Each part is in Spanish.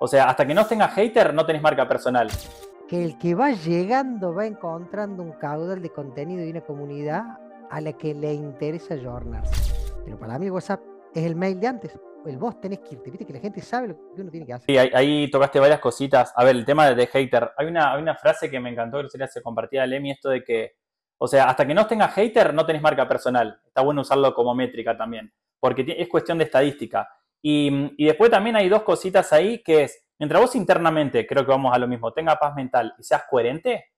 O sea, hasta que no tengas hater, no tenés marca personal. Que el que va llegando va encontrando un caudal de contenido y una comunidad a la que le interesa jornarse. Pero para mí WhatsApp es el mail de antes. El vos tenés que irte, viste que la gente sabe lo que uno tiene que hacer. Sí, ahí, tocaste varias cositas. A ver, el tema de, hater. Hay una, frase que me encantó que se compartía a Lemi, esto de que, o sea, hasta que no tengas hater, no tenés marca personal. Está bueno usarlo como métrica también, porque es cuestión de estadística. Y, después también hay dos cositas ahí que es, mientras vos internamente, creo que vamos a lo mismo, tenga paz mental y seas coherente,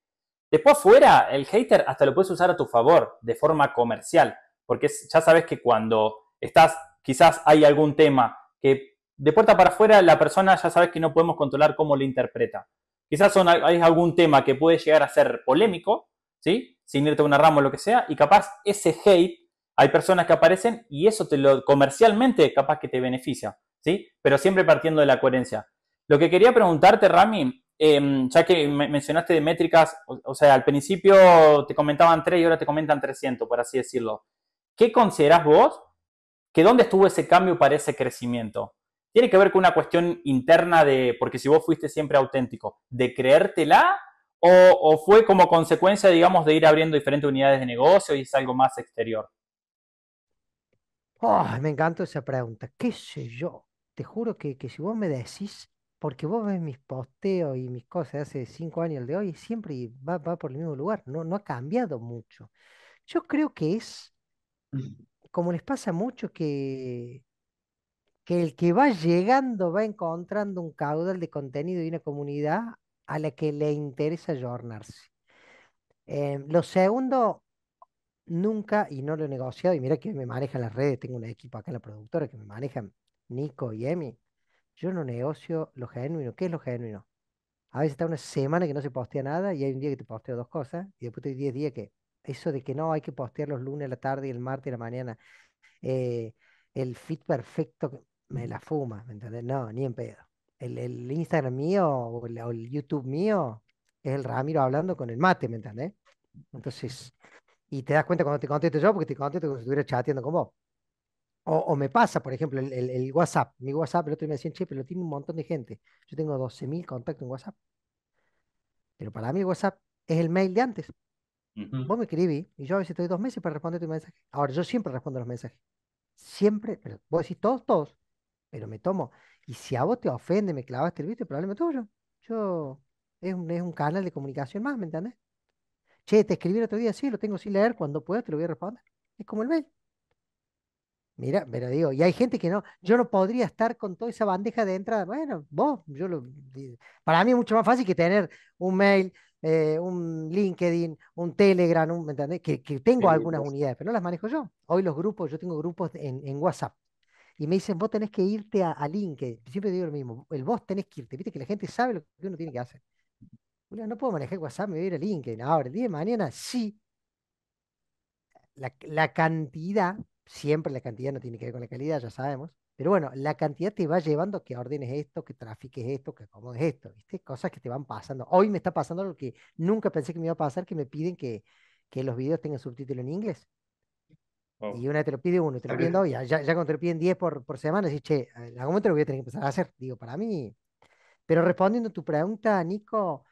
después fuera, el hater hasta lo puedes usar a tu favor de forma comercial, porque ya sabes que cuando estás, quizás hay algún tema que de puerta para afuera la persona ya sabes que no podemos controlar cómo lo interpreta. Quizás son, hay algún tema que puede llegar a ser polémico, ¿sí? Sin irte a una rama o lo que sea, y capaz ese hate hay personas que aparecen y eso te lo comercialmente capaz que te beneficia, ¿sí? Pero siempre partiendo de la coherencia. Lo que quería preguntarte, Rami, em, ya que mencionaste de métricas, o, sea, al principio te comentaban 3 y ahora te comentan 300, por así decirlo. ¿Qué considerás vos que dónde estuvo ese cambio para ese crecimiento? ¿Tiene que ver con una cuestión interna de, porque si vos fuiste siempre auténtico, de creértela o fue como consecuencia, digamos, de ir abriendo diferentes unidades de negocio y es algo más exterior? me encantó esa pregunta. ¿Qué sé yo? Te juro que, si vos me decís, porque vos ves mis posteos y mis cosas de hace cinco años el de hoy, siempre va, va por el mismo lugar. No, no ha cambiado mucho. Yo creo que es, como les pasa mucho, que, que el que va llegando va encontrando un caudal de contenido y una comunidad a la que le interesa jornarse. Em, lo segundo, nunca, y no lo he negociado, y mira que me manejan las redes, tengo un equipo acá en la productora que me manejan Nico y Emi, yo no negocio lo genuino. ¿Qué es lo genuino? A veces está una semana que no se postea nada y hay un día que te posteo dos cosas y después hay 10 días que eso de que no, hay que postear los lunes a la tarde y el martes a la mañana, eh, el fit perfecto me la fuma, ¿me entendés? No, ni en pedo. El, Instagram mío o el, YouTube mío es el Ramiro hablando con el mate, ¿me entendés? Entonces, y te das cuenta cuando te contesto yo, porque te contesto cuando estuviera chateando con vos. O, me pasa, por ejemplo, el, WhatsApp. Mi WhatsApp, el otro día me decían, che, pero tiene un montón de gente. Yo tengo 12.000 contactos en WhatsApp. Pero para mí WhatsApp es el mail de antes. Vos me escribí y yo a veces estoy dos meses para responder tu mensaje. Ahora, yo siempre respondo los mensajes. Siempre, pero vos decís todos, todos, pero me tomo. Y si a vos te ofende, me clavaste el visto, el problema es tuyo. Yo, es un, es un canal de comunicación más, ¿me entendés? Che, te escribí el otro día, sí, lo tengo sin leer, cuando pueda te lo voy a responder. Es como el mail. Mira, pero digo, y hay gente que no, yo no podría estar con toda esa bandeja de entrada. Bueno, vos, yo lo. Para mí es mucho más fácil que tener un mail, eh, un LinkedIn, un Telegram, ¿me entendés? Que, tengo algunas unidades, pero no las manejo yo. Hoy los grupos, yo tengo grupos en, WhatsApp. Y me dicen, vos tenés que irte a, a LinkedIn. Siempre digo lo mismo, el vos tenés que irte. Viste que la gente sabe lo que uno tiene que hacer no puedo manejar WhatsApp, me voy a ir a LinkedIn. Ahora, el día de mañana sí. La, la, cantidad, siempre la cantidad no tiene que ver con la calidad, ya sabemos. Pero bueno, la cantidad te va llevando a que ordenes esto, que trafiques esto, que acomodes esto, ¿viste? Cosas que te van pasando. Hoy me está pasando lo que nunca pensé que me iba a pasar, que me piden que, que los videos tengan subtítulo en inglés. Oh. Y una te lo pide uno, te lo piden dos, ya, ya, cuando te lo piden diez por, por semana, dices, che, en algún momento lo voy a tener que empezar a hacer, digo, para mí. Pero respondiendo a tu pregunta, Nico,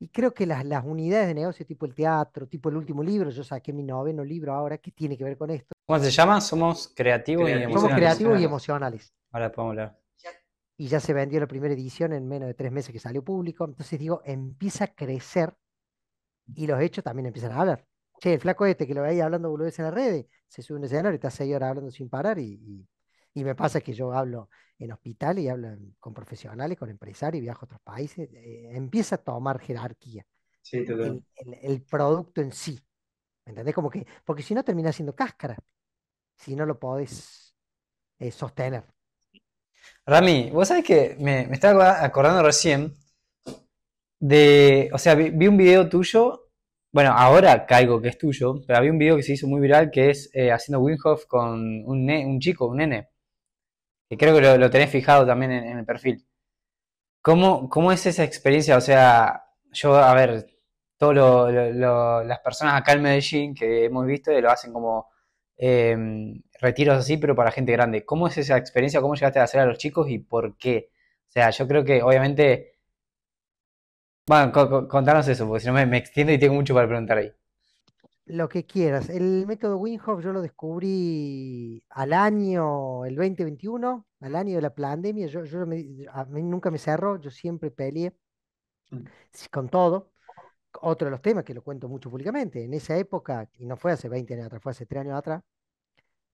y creo que las, las unidades de negocio, tipo el teatro, tipo el último libro, yo saqué mi noveno libro ahora, ¿qué tiene que ver con esto? ¿Cómo se llama? Somos creativos y emocionales. Somos creativos y emocionales. Ahora podemos hablar. Y ya se vendió la primera edición en menos de tres meses que salió público. Entonces digo, empieza a crecer y los hechos también empiezan a hablar. Che, el flaco este que lo veía hablando boludeces en las redes, se sube un escenario y está seis horas hablando sin parar y y me pasa que yo hablo en hospitales y hablo con profesionales, con empresarios, y viajo a otros países. Eh, empieza a tomar jerarquía. Sí, el, el, producto en sí. ¿Me entendés? Como que, porque si no termina siendo cáscara, si no lo podés eh, sostener. Rami, vos sabés que me, estaba acordando recién de, o sea, vi, un video tuyo, bueno, ahora caigo que es tuyo, pero había un video que se hizo muy viral que es eh, haciendo winhoff con un, un chico, un nene que creo que lo, tenés fijado también en, el perfil. ¿Cómo, ¿Cómo, es esa experiencia? O sea, yo, a ver, todas las personas acá en Medellín que hemos visto lo hacen como em, retiros así, pero para gente grande. ¿Cómo es esa experiencia? ¿Cómo llegaste a hacer a los chicos y por qué? O sea, yo creo que obviamente... Bueno, contanos eso, porque si no me extiendo y tengo mucho para preguntar ahí. Lo que quieras. El método Winhoff yo lo descubrí al año, el 2021, al año de la pandemia. Yo, yo a mí nunca me cerró, yo siempre peleé mm. con todo. Otro de los temas que lo cuento mucho públicamente, en esa época, y no fue hace 20 años atrás, fue hace 3 años atrás,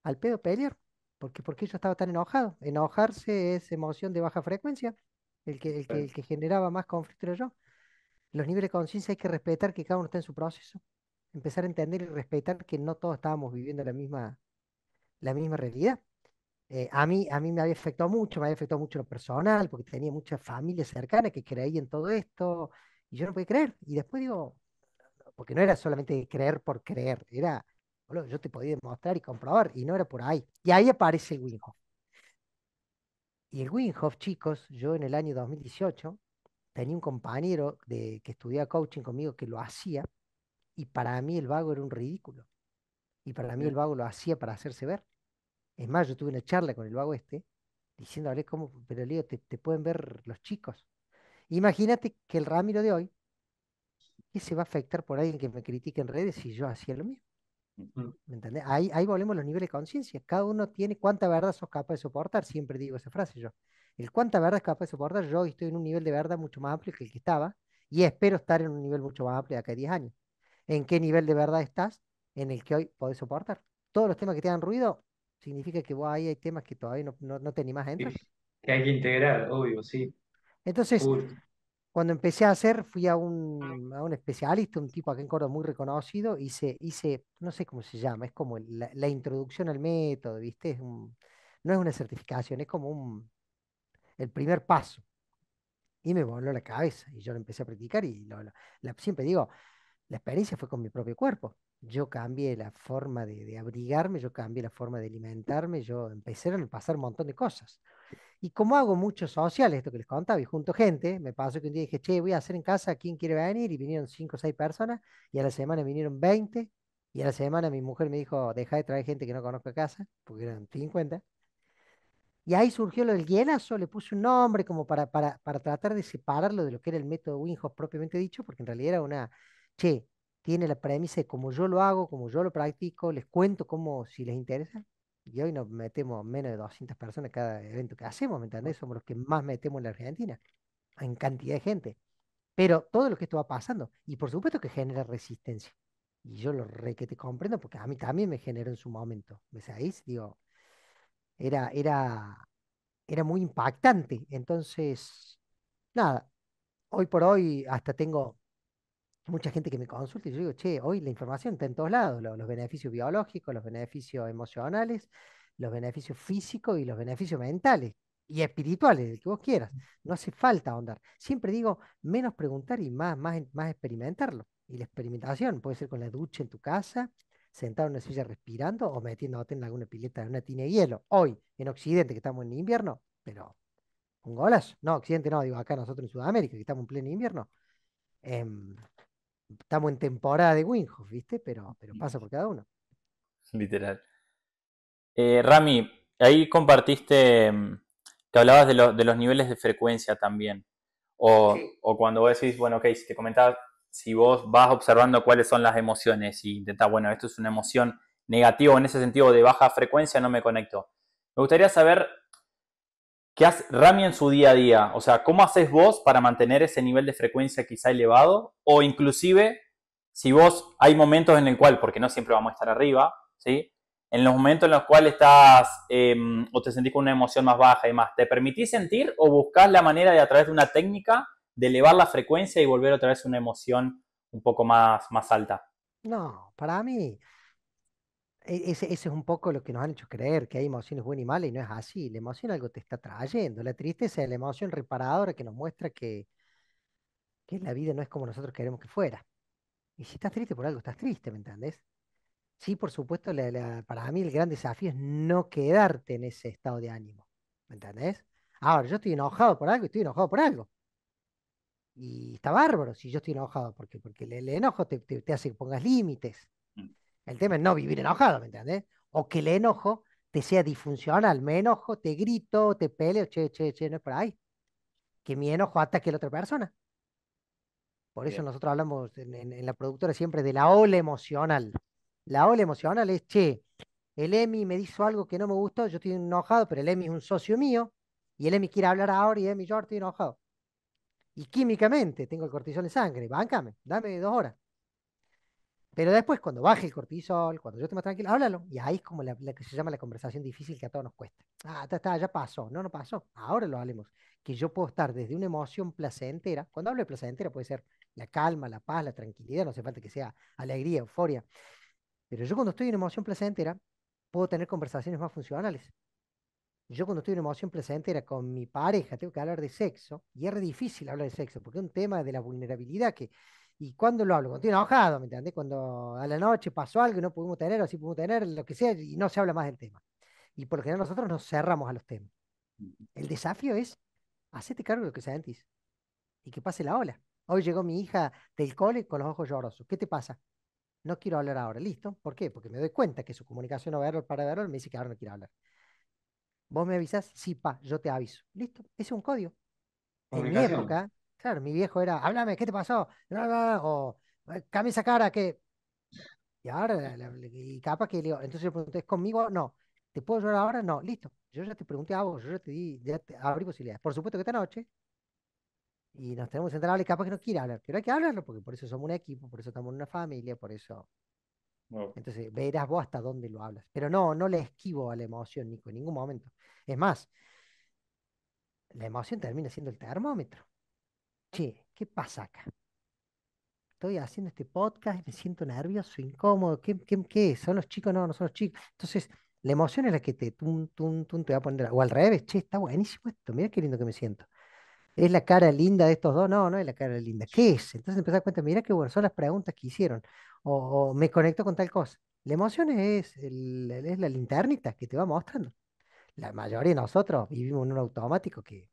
al pedo pelear, porque, porque yo estaba tan enojado. Enojarse es emoción de baja frecuencia, el que, el que, el que generaba más conflicto era yo. Los niveles de conciencia hay que respetar que cada uno está en su proceso empezar a entender y respetar que no todos estábamos viviendo la misma, la misma realidad. Eh, a, mí, a mí me había afectado mucho, me había afectado mucho lo personal, porque tenía mucha familia cercana que creía en todo esto, y yo no podía creer. Y después digo, porque no era solamente creer por creer, era, yo te podía demostrar y comprobar, y no era por ahí. Y ahí aparece el Y el Hof chicos, yo en el año 2018 tenía un compañero de, que estudiaba coaching conmigo que lo hacía, y para mí el vago era un ridículo. Y para mí el vago lo hacía para hacerse ver. Es más, yo tuve una charla con el vago este, diciéndole cómo, pero Leo, te, te pueden ver los chicos. Imagínate que el Ramiro de hoy, ¿qué se va a afectar por alguien que me critique en redes si yo hacía lo mismo? ¿Me entendés? Ahí, ahí volvemos los niveles de conciencia. Cada uno tiene cuánta verdad sos capaz de soportar. Siempre digo esa frase yo. El cuánta verdad es capaz de soportar, yo estoy en un nivel de verdad mucho más amplio que el que estaba y espero estar en un nivel mucho más amplio de acá a 10 años en qué nivel de verdad estás en el que hoy podés soportar. Todos los temas que te dan ruido significa que vos ahí hay temas que todavía no, te animás Que hay que integrar, obvio, sí. Entonces, cuando empecé a hacer, fui a un, a un especialista, un tipo acá en Córdoba muy reconocido, hice, hice no sé cómo se llama, es como la, introducción al método, ¿viste? no es una certificación, es como un, el primer paso. Y me voló la cabeza y yo lo empecé a practicar y siempre digo, la experiencia fue con mi propio cuerpo. Yo cambié la forma de, abrigarme, yo cambié la forma de alimentarme, yo empecé a pasar un montón de cosas. Y como hago mucho social esto que les contaba, y junto gente, me pasó que un día dije, che, voy a hacer en casa, ¿quién quiere venir? Y vinieron cinco o seis personas, y a la semana vinieron 20, y a la semana mi mujer me dijo, deja de traer gente que no conozco a casa, porque eran 50. Y ahí surgió lo del guienazo, le puse un nombre como para, para, tratar de separarlo de lo que era el método Winhoff propiamente dicho, porque en realidad era una che, tiene la premisa de como yo lo hago, como yo lo practico, les cuento cómo, si les interesa. Y hoy nos metemos menos de 200 personas cada evento que hacemos, ¿me entendés? Somos los que más metemos en la Argentina, en cantidad de gente. Pero todo lo que esto va pasando, y por supuesto que genera resistencia. Y yo lo re que te comprendo, porque a mí también me generó en su momento. ¿Me ahí? Digo, era, era, era muy impactante. Entonces, nada, hoy por hoy hasta tengo mucha gente que me consulta y yo digo, che, hoy la información está en todos lados, los, beneficios biológicos, los beneficios emocionales, los beneficios físicos y los beneficios mentales y espirituales, el que vos quieras. No hace falta ahondar. Siempre digo, menos preguntar y más, más, más experimentarlo. Y la experimentación puede ser con la ducha en tu casa, sentado en una silla respirando o metiéndote en alguna pileta, de una tina de hielo. Hoy, en Occidente, que estamos en invierno, pero con golazo. No, Occidente no, digo acá nosotros en Sudamérica, que estamos en pleno invierno. Em, estamos en temporada de Winhoff, ¿viste? Pero, pero pasa por cada uno. Literal. Eh, Rami, ahí compartiste mm, que hablabas de, los niveles de frecuencia también. O, cuando vos decís, bueno, ok, si te comentaba si vos vas observando cuáles son las emociones y intentás, bueno, esto es una emoción negativa en ese sentido de baja frecuencia, no me conecto. Me gustaría saber ¿Qué hace Rami en su día a día? O sea, ¿cómo haces vos para mantener ese nivel de frecuencia quizá elevado? O inclusive, si vos hay momentos en el cual, porque no siempre vamos a estar arriba, ¿sí? En los momentos en los cuales estás em, o te sentís con una emoción más baja y más, ¿te permitís sentir o buscás la manera de a través de una técnica de elevar la frecuencia y volver otra vez una emoción un poco más, más alta? No, para mí, e-, ese, es un poco lo que nos han hecho creer, que hay emociones buenas y malas, y no es así. La emoción algo te está trayendo. La tristeza es la emoción reparadora que nos muestra que, que la vida no es como nosotros queremos que fuera. Y si estás triste por algo, estás triste, ¿me entendés? Sí, por supuesto, para mí el gran desafío es no quedarte en ese estado de ánimo, ¿me entendés? Ahora, yo estoy enojado por algo, estoy enojado por algo. Y está bárbaro si yo estoy enojado, porque, porque el, enojo te, te hace que pongas límites el tema es no vivir enojado, ¿me entendés? O que el enojo te sea disfuncional. Me enojo, te grito, te peleo, che, che, che, no es por ahí. Que mi enojo ataque a la otra persona. Por eso nosotros hablamos en, la productora siempre de la ola emocional. La ola emocional es, che, el Emi me dijo algo que no me gustó, yo estoy enojado, pero el Emi es un socio mío, y el Emi quiere hablar ahora y Emi, yo estoy enojado. Y químicamente tengo el cortisol de sangre, báncame, dame dos horas. Pero después, cuando baje el cortisol, cuando yo esté más tranquilo, háblalo. Y ahí es como la, que se llama la conversación difícil que a todos nos cuesta. Ah, está, ya pasó. No, no pasó. Ahora lo hablemos. Que yo puedo estar desde una emoción placentera. Cuando hablo de placentera puede ser la calma, la paz, la tranquilidad. No hace falta que sea alegría, euforia. Pero yo cuando estoy en una emoción placentera, puedo tener conversaciones más funcionales. Yo cuando estoy en una emoción placentera con mi pareja, tengo que hablar de sexo. Y es difícil hablar de sexo, porque es un tema de la vulnerabilidad que ¿Y cuando lo hablo? Cuando estoy enojado, ¿me entiendes? Cuando a la noche pasó algo y no pudimos tener, o sí pudimos tener, lo que sea, y no se habla más del tema. Y por lo general nosotros nos cerramos a los temas. El desafío es hacerte cargo de lo que sentís y que pase la ola. Hoy llegó mi hija del cole con los ojos llorosos. ¿Qué te pasa? No quiero hablar ahora. ¿Listo? ¿Por qué? Porque me doy cuenta que su comunicación no va verbal para y me dice que ahora no quiero hablar. ¿Vos me avisás? Sí, pa, yo te aviso. ¿Listo? Ese es un código. En época, Claro, mi viejo era, háblame, ¿qué te pasó? No, o eh, cambia esa cara, que. Y ahora, y capaz que le digo, entonces le pregunté, ¿es conmigo? No. ¿Te puedo llorar ahora? No, listo. Yo ya te pregunté a yo ya te di, ya te abrí posibilidades. Por supuesto que esta noche, y nos tenemos que hablar, y capaz que no quiera hablar, pero hay que hablarlo, porque por eso somos un equipo, por eso estamos en una familia, por eso. Entonces, verás vos hasta dónde lo hablas. Pero no, no le esquivo a la emoción, Nico, en ningún momento. Es más, la emoción termina siendo el termómetro che, ¿qué pasa acá? Estoy haciendo este podcast y me siento nervioso, incómodo, ¿qué, qué, qué? son los chicos? No, no son los chicos. Entonces, la emoción es la que te, te va a poner, o al revés, che, está buenísimo esto, mira qué lindo que me siento. ¿Es la cara linda de estos dos? No, no es la cara linda. ¿Qué es? Entonces empezás a cuenta, mira qué bueno, son las preguntas que hicieron. O, me conecto con tal cosa. La emoción es, es la linternita que te va mostrando. La mayoría de nosotros vivimos en un automático que